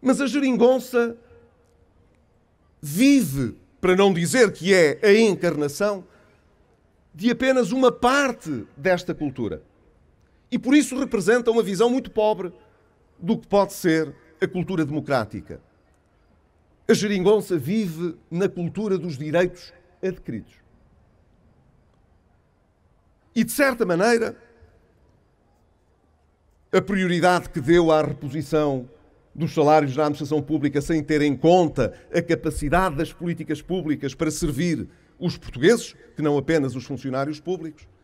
Mas a geringonça vive, para não dizer que é a encarnação, de apenas uma parte desta cultura. E por isso representa uma visão muito pobre do que pode ser a cultura democrática. A geringonça vive na cultura dos direitos adquiridos. E, de certa maneira, a prioridade que deu à reposição dos salários na administração pública sem ter em conta a capacidade das políticas públicas para servir os portugueses, que não apenas os funcionários públicos.